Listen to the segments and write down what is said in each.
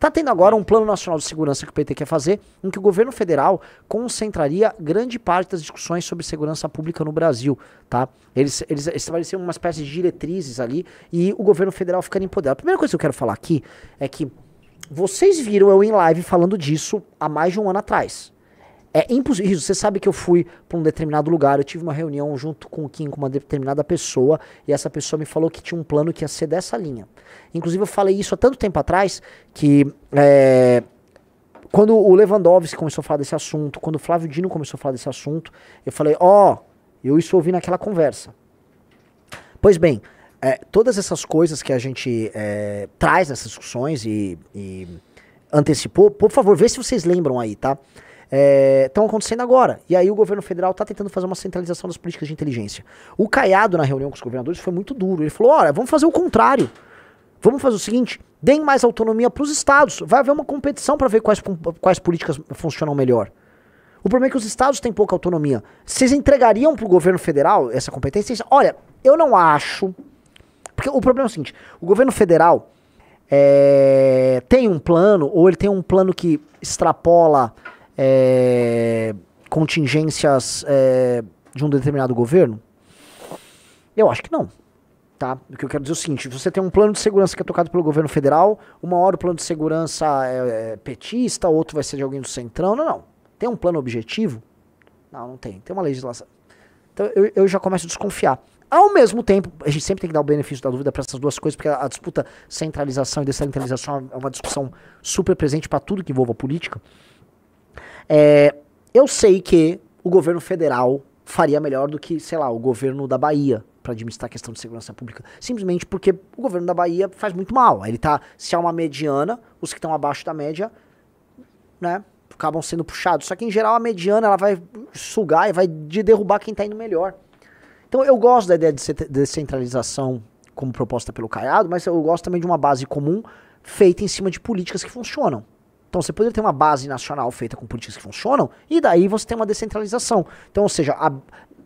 Tá tendo agora um plano nacional de segurança que o PT quer fazer, em que o governo federal concentraria grande parte das discussões sobre segurança pública no Brasil, tá? Eles, eles estabeleceram uma espécie de diretrizes ali e o governo federal ficaria poder. A primeira coisa que eu quero falar aqui é que vocês viram eu em live falando disso há mais de um ano atrás. É impossível. Você sabe que eu fui para um determinado lugar, eu tive uma reunião junto com o Kim, com uma determinada pessoa, e essa pessoa me falou que tinha um plano que ia ser dessa linha. Inclusive, eu falei isso há tanto tempo atrás que. É, quando o Lewandowski começou a falar desse assunto, quando o Flávio Dino começou a falar desse assunto, eu falei: Ó, oh, eu isso ouvi naquela conversa. Pois bem, é, todas essas coisas que a gente é, traz nessas discussões e, e antecipou, por favor, vê se vocês lembram aí, tá? estão é, acontecendo agora. E aí o governo federal está tentando fazer uma centralização das políticas de inteligência. O Caiado, na reunião com os governadores, foi muito duro. Ele falou: olha, vamos fazer o contrário. Vamos fazer o seguinte: deem mais autonomia para os estados. Vai haver uma competição para ver quais, quais políticas funcionam melhor. O problema é que os estados têm pouca autonomia. Vocês entregariam para o governo federal essa competência? Olha, eu não acho. Porque o problema é o seguinte: o governo federal é, tem um plano, ou ele tem um plano que extrapola é, contingências é, de um determinado governo? Eu acho que não. Tá? O que eu quero dizer é o seguinte: você tem um plano de segurança que é tocado pelo governo federal, uma hora o plano de segurança é, é petista, outro vai ser de alguém do centrão. Não, não. Tem um plano objetivo? Não, não tem. Tem uma legislação. Então eu, eu já começo a desconfiar. Ao mesmo tempo, a gente sempre tem que dar o benefício da dúvida para essas duas coisas, porque a, a disputa centralização e descentralização é uma discussão super presente para tudo que envolva política. É, eu sei que o governo federal faria melhor do que, sei lá, o governo da Bahia para administrar a questão de segurança pública, simplesmente porque o governo da Bahia faz muito mal. Ele tá, se há é uma mediana, os que estão abaixo da média, né, acabam sendo puxados. Só que em geral a mediana ela vai sugar e vai de derrubar quem está indo melhor. Então eu gosto da ideia de descentralização como proposta pelo Caiado, mas eu gosto também de uma base comum feita em cima de políticas que funcionam. Então você poderia ter uma base nacional feita com políticas que funcionam, e daí você tem uma descentralização. Então, ou seja, a,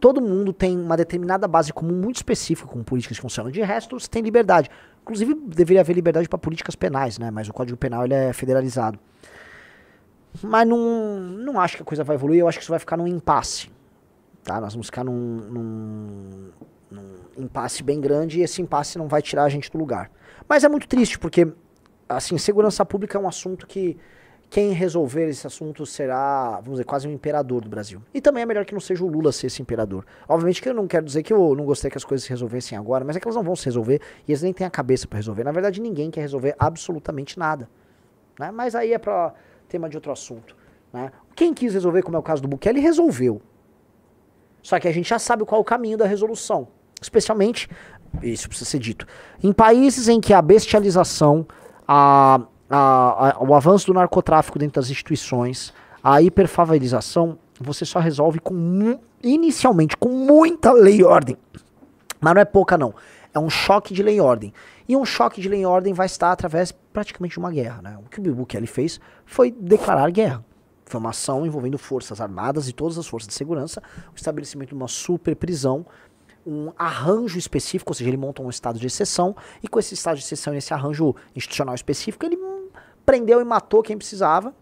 todo mundo tem uma determinada base comum muito específica com políticas que funcionam. De resto, você tem liberdade. Inclusive, deveria haver liberdade para políticas penais, né? Mas o Código Penal ele é federalizado. Mas não, não acho que a coisa vai evoluir, eu acho que isso vai ficar num impasse. Tá? Nós vamos ficar num, num, num impasse bem grande e esse impasse não vai tirar a gente do lugar. Mas é muito triste, porque assim, segurança pública é um assunto que quem resolver esse assunto será, vamos dizer, quase um imperador do Brasil. E também é melhor que não seja o Lula ser esse imperador. Obviamente que eu não quero dizer que eu não gostei que as coisas se resolvessem agora, mas é que elas não vão se resolver e eles nem têm a cabeça para resolver. Na verdade, ninguém quer resolver absolutamente nada. Né? Mas aí é para tema de outro assunto. Né? Quem quis resolver, como é o caso do Bukele, resolveu. Só que a gente já sabe qual é o caminho da resolução. Especialmente, isso precisa ser dito, em países em que a bestialização a, a, a, o avanço do narcotráfico dentro das instituições, a hiperfavorização, você só resolve com inicialmente com muita lei e ordem. Mas não é pouca, não. É um choque de lei e ordem. E um choque de lei e ordem vai estar através praticamente de uma guerra. Né? O que o Bill Bukele fez foi declarar guerra. Foi uma ação envolvendo forças armadas e todas as forças de segurança, o estabelecimento de uma super prisão um arranjo específico, ou seja, ele monta um estado de exceção, e com esse estado de exceção e esse arranjo institucional específico, ele prendeu e matou quem precisava,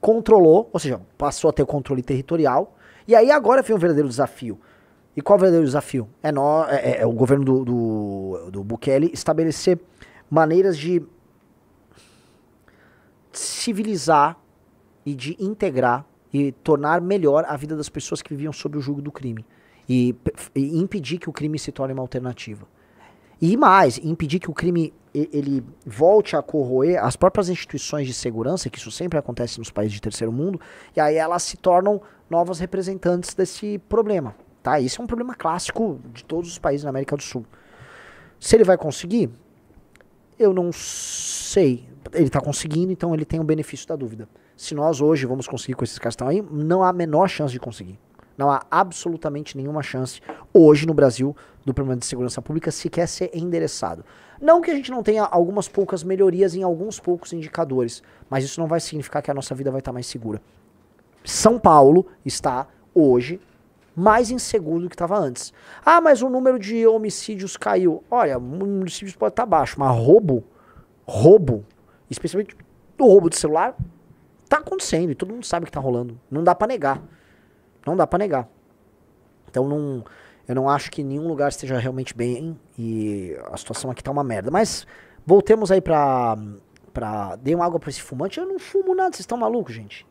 controlou, ou seja, passou a ter o controle territorial, e aí agora vem um verdadeiro desafio. E qual é o verdadeiro desafio? É, no, é, é, é o governo do, do, do Bukele estabelecer maneiras de civilizar e de integrar e tornar melhor a vida das pessoas que viviam sob o jugo do crime e, e impedir que o crime se torne uma alternativa. E mais, impedir que o crime ele volte a corroer as próprias instituições de segurança, que isso sempre acontece nos países de terceiro mundo, e aí elas se tornam novas representantes desse problema. Tá? Isso é um problema clássico de todos os países na América do Sul. Se ele vai conseguir, eu não sei. Ele está conseguindo, então ele tem o benefício da dúvida. Se nós hoje vamos conseguir com esses caras que estão aí, não há a menor chance de conseguir. Não há absolutamente nenhuma chance hoje no Brasil do problema de segurança pública sequer ser endereçado. Não que a gente não tenha algumas poucas melhorias em alguns poucos indicadores, mas isso não vai significar que a nossa vida vai estar mais segura. São Paulo está hoje mais inseguro do que estava antes. Ah, mas o número de homicídios caiu. Olha, homicídios pode estar baixo, mas roubo, roubo, especialmente o roubo de celular, está acontecendo e todo mundo sabe que está rolando. Não dá para negar. Não dá para negar. Então não, eu não acho que nenhum lugar esteja realmente bem e a situação aqui tá uma merda. Mas voltemos aí pra. pra dei uma água pra esse fumante. Eu não fumo nada, vocês estão malucos, gente.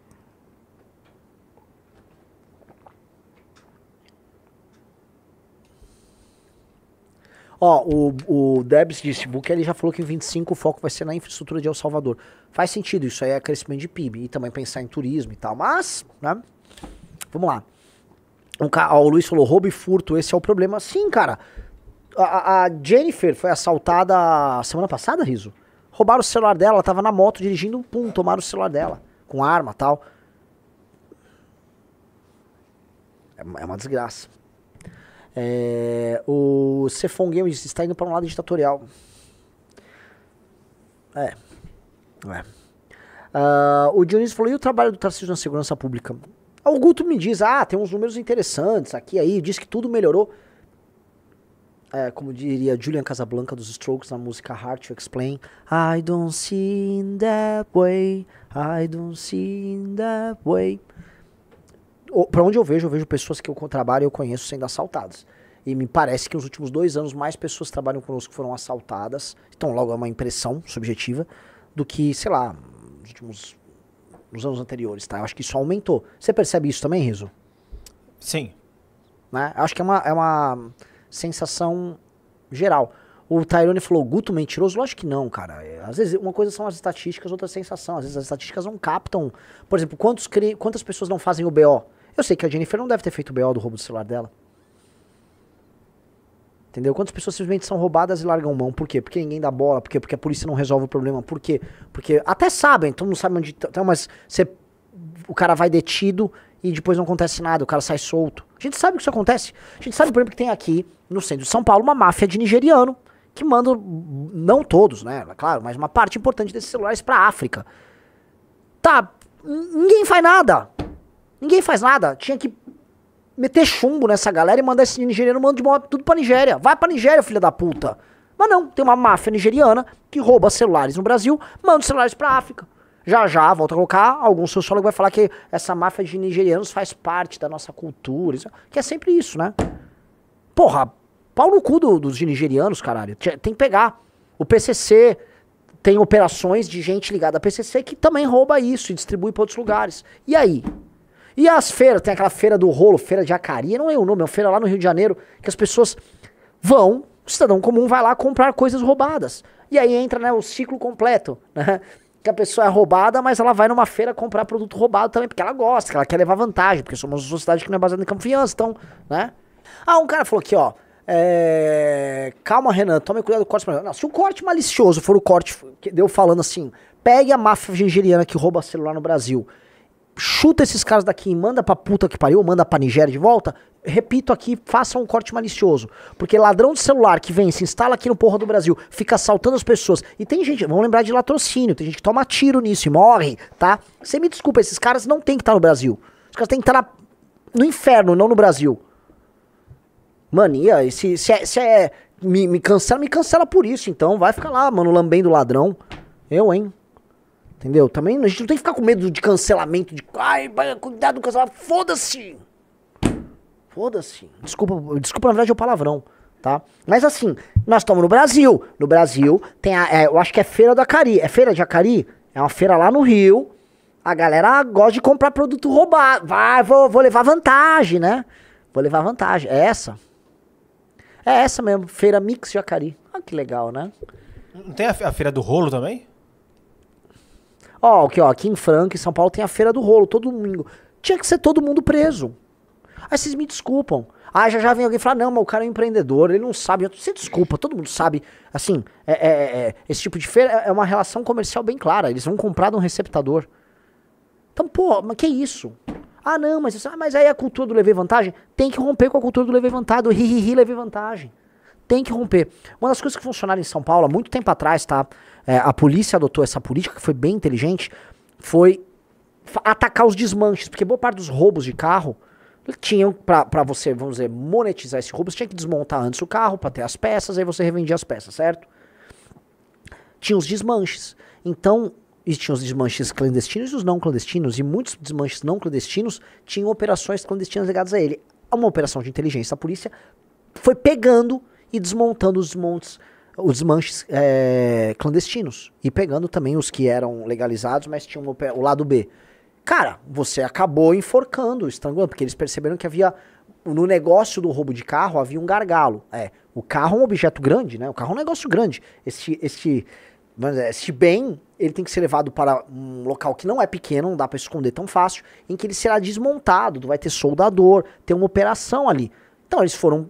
Ó, o, o Debs disse, que ele já falou que em 25 o foco vai ser na infraestrutura de El Salvador. Faz sentido, isso aí é crescimento de PIB e também pensar em turismo e tal, mas, né? Vamos lá. Um O Luiz falou: roubo e furto, esse é o problema. Sim, cara. A, a Jennifer foi assaltada semana passada, Riso? Roubaram o celular dela, ela tava na moto dirigindo, pum, tomaram o celular dela, com arma tal. É uma é desgraça. É, o Cefon Games está indo para um lado ditatorial. É. é. Uh, o Dionísio falou: e o trabalho do Tarcísio na segurança pública? O Guto me diz, ah, tem uns números interessantes aqui aí, diz que tudo melhorou. É, como diria Julian Casablanca dos Strokes na música Hard to Explain. I don't see in that way, I don't see in that way. Para onde eu vejo, eu vejo pessoas que eu trabalho e eu conheço sendo assaltadas. E me parece que nos últimos dois anos mais pessoas que trabalham conosco foram assaltadas. Então, logo é uma impressão subjetiva do que, sei lá, nos últimos nos anos anteriores, tá? Eu acho que isso aumentou. Você percebe isso também, Riso? Sim. Né? Eu acho que é uma, é uma sensação geral. O Tyrone falou, Guto mentiroso? Lógico que não, cara. É, às vezes, uma coisa são as estatísticas, outra sensação. Às vezes as estatísticas não captam. Por exemplo, quantos, quantas pessoas não fazem o BO? Eu sei que a Jennifer não deve ter feito o BO do roubo do celular dela. Entendeu? Quantas pessoas simplesmente são roubadas e largam mão? Por quê? Porque ninguém dá bola, por quê? Porque a polícia não resolve o problema, por quê? Porque até sabem, tá, então não sabem onde estão, mas você, o cara vai detido e depois não acontece nada, o cara sai solto. A gente sabe que isso acontece. A gente sabe, por exemplo, que tem aqui no centro de São Paulo uma máfia de nigeriano que manda, não todos, né? É claro, mas uma parte importante desses celulares pra África. Tá, ninguém faz nada. Ninguém faz nada. Tinha que meter chumbo nessa galera e mandar esse nigeriano manda de moto tudo pra Nigéria. Vai pra Nigéria, filha da puta. Mas não, tem uma máfia nigeriana que rouba celulares no Brasil, manda os celulares pra África. Já já, volta a colocar, algum sociólogo vai falar que essa máfia de nigerianos faz parte da nossa cultura, é, que é sempre isso, né? Porra, pau no cu do, dos nigerianos, caralho. Tem que pegar. O PCC tem operações de gente ligada a PCC que também rouba isso e distribui para outros lugares. E aí? E as feiras, tem aquela feira do rolo, feira de acaria, não é o nome, é uma feira lá no Rio de Janeiro, que as pessoas vão, o cidadão comum vai lá comprar coisas roubadas. E aí entra né, o ciclo completo, né? Que a pessoa é roubada, mas ela vai numa feira comprar produto roubado também, porque ela gosta, que ela quer levar vantagem, porque somos uma sociedade que não é baseada em confiança, então, né? Ah, um cara falou aqui, ó. É... Calma, Renan, tome cuidado do corte. Não, se o corte malicioso for o corte que deu falando assim, pegue a máfia nigeriana que rouba celular no Brasil chuta esses caras daqui e manda pra puta que pariu, manda pra Nigéria de volta, repito aqui, faça um corte malicioso. Porque ladrão de celular que vem, se instala aqui no porra do Brasil, fica assaltando as pessoas. E tem gente, vamos lembrar de latrocínio, tem gente que toma tiro nisso e morre, tá? Você me desculpa, esses caras não tem que estar tá no Brasil. Os caras têm que estar tá no inferno, não no Brasil. Mania, se, se, é, se é. me, me cancela, me cancela por isso, então. Vai ficar lá, mano, lambendo ladrão. Eu, hein? Entendeu? Também a gente não tem que ficar com medo de cancelamento, de ai, cuidado do cancelamento. Foda-se! Foda-se. Desculpa, desculpa, na verdade, é o palavrão, tá? Mas assim, nós estamos no Brasil. No Brasil, tem a, é, eu acho que é Feira do Acari. É Feira de Acari? É uma feira lá no Rio. A galera gosta de comprar produto roubado. Vai, vou, vou levar vantagem, né? Vou levar vantagem. É essa? É essa mesmo, Feira Mix Jacari. Ah, que legal, né? Não tem a, feira do rolo também? Ó, aqui, ó, aqui em Franca, em São Paulo, tem a Feira do Rolo, todo domingo. Tinha que ser todo mundo preso. Aí vocês me desculpam. Ah, já já vem alguém falar, não, mas o cara é um empreendedor, ele não sabe. Você desculpa, todo mundo sabe. Assim, é, é, é, é esse tipo de feira é, é uma relação comercial bem clara. Eles vão comprar de um receptador. Então, pô, mas que isso? Ah, não, mas, ah, mas aí a cultura do levei vantagem tem que romper com a cultura do levei vantagem, do ri, ri, ri, levei vantagem tem que romper. Uma das coisas que funcionaram em São Paulo há muito tempo atrás, tá? É, a polícia adotou essa política, que foi bem inteligente, foi atacar os desmanches, porque boa parte dos roubos de carro tinham para você, vamos dizer, monetizar esse roubo, você tinha que desmontar antes o carro para ter as peças, aí você revendia as peças, certo? Tinha os desmanches. Então, tinha os desmanches clandestinos e os não clandestinos, e muitos desmanches não clandestinos tinham operações clandestinas ligadas a ele. Uma operação de inteligência, a polícia foi pegando e desmontando os montes, os desmanches é, clandestinos e pegando também os que eram legalizados, mas tinham o, o lado B. Cara, você acabou enforcando, estrangulando, porque eles perceberam que havia no negócio do roubo de carro havia um gargalo. É, o carro é um objeto grande, né? O carro é um negócio grande. Este, este, este bem, ele tem que ser levado para um local que não é pequeno, não dá para esconder tão fácil, em que ele será desmontado, vai ter soldador, tem uma operação ali. Então eles foram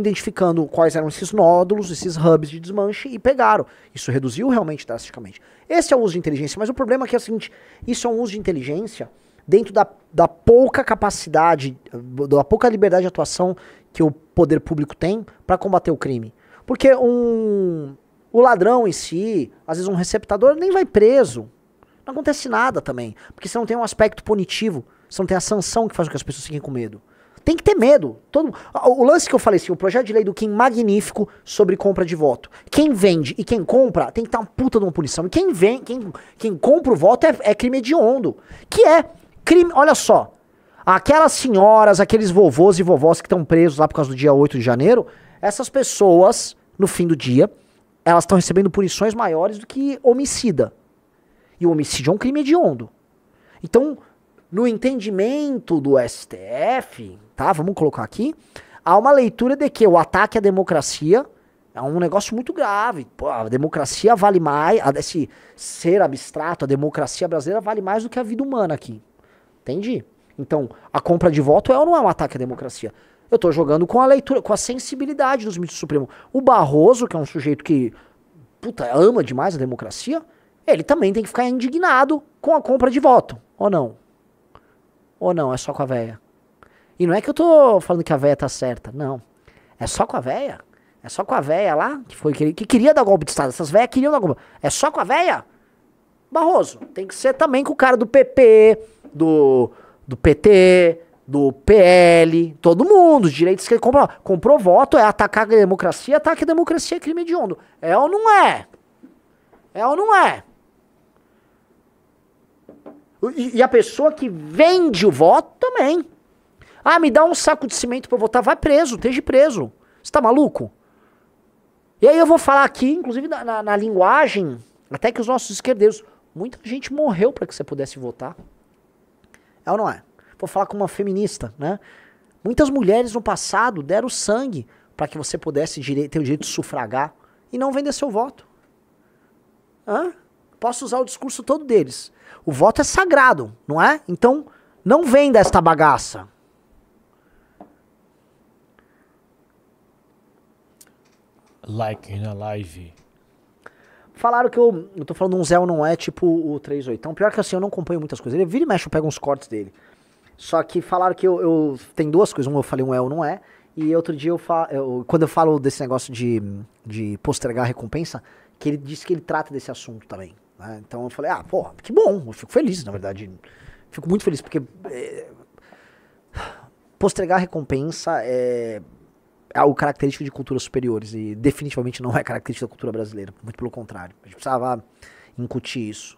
identificando quais eram esses nódulos, esses hubs de desmanche e pegaram. Isso reduziu realmente drasticamente. Esse é o uso de inteligência, mas o problema é que é o seguinte: isso é um uso de inteligência dentro da, da pouca capacidade, da pouca liberdade de atuação que o poder público tem para combater o crime. Porque um, o ladrão em si, às vezes um receptador, nem vai preso. Não acontece nada também. Porque você não tem um aspecto punitivo. Você não tem a sanção que faz com que as pessoas fiquem com medo. Tem que ter medo. Todo... O lance que eu falei assim, o projeto de lei do Kim magnífico sobre compra de voto. Quem vende e quem compra tem que estar uma puta de uma punição. E quem vem, quem, quem compra o voto é, é crime hediondo. Que é crime. Olha só. Aquelas senhoras, aqueles vovôs e vovós que estão presos lá por causa do dia 8 de janeiro, essas pessoas, no fim do dia, elas estão recebendo punições maiores do que homicida. E o homicídio é um crime hediondo. Então, no entendimento do STF, tá? Vamos colocar aqui. Há uma leitura de que o ataque à democracia é um negócio muito grave. Pô, a democracia vale mais, esse ser abstrato, a democracia brasileira vale mais do que a vida humana aqui. Entendi. Então, a compra de voto é ou não é um ataque à democracia? Eu estou jogando com a leitura, com a sensibilidade dos ministros do Supremo. O Barroso, que é um sujeito que puta, ama demais a democracia, ele também tem que ficar indignado com a compra de voto. Ou não? Ou não, é só com a véia? E não é que eu tô falando que a véia tá certa, não. É só com a véia? É só com a véia lá, que foi que, que queria dar golpe de Estado. Essas véias queriam dar golpe. É só com a véia? Barroso, tem que ser também com o cara do PP, do, do PT, do PL, todo mundo, os direitos que ele comprou. Comprou voto, é atacar a democracia, ataque a democracia é crime hediondo. É ou não é? É ou não é? E, e a pessoa que vende o voto também. Ah, me dá um saco de cimento para votar. Vai preso, esteja preso. Você tá maluco? E aí eu vou falar aqui, inclusive na, na, na linguagem, até que os nossos esquerdeiros. Muita gente morreu para que você pudesse votar. É ou não é? Vou falar com uma feminista, né? Muitas mulheres no passado deram sangue para que você pudesse ter o direito de sufragar e não vender seu voto. Hã? Posso usar o discurso todo deles. O voto é sagrado, não é? Então, não venda esta bagaça. like na live. Falaram que eu, eu tô falando um Zé não é tipo o 38. Então, pior que assim, eu não acompanho muitas coisas. Ele vira e mexe, eu pego uns cortes dele. Só que falaram que eu, eu tem duas coisas. Um eu falei um é ou não é. E outro dia eu falo. Eu, quando eu falo desse negócio de, de postergar a recompensa, que ele disse que ele trata desse assunto também. Né? Então eu falei, ah, pô, que bom, eu fico feliz, na verdade. Fico muito feliz, porque. É, postergar a recompensa é é algo característico de culturas superiores e definitivamente não é característica da cultura brasileira, muito pelo contrário. A gente precisava incutir isso.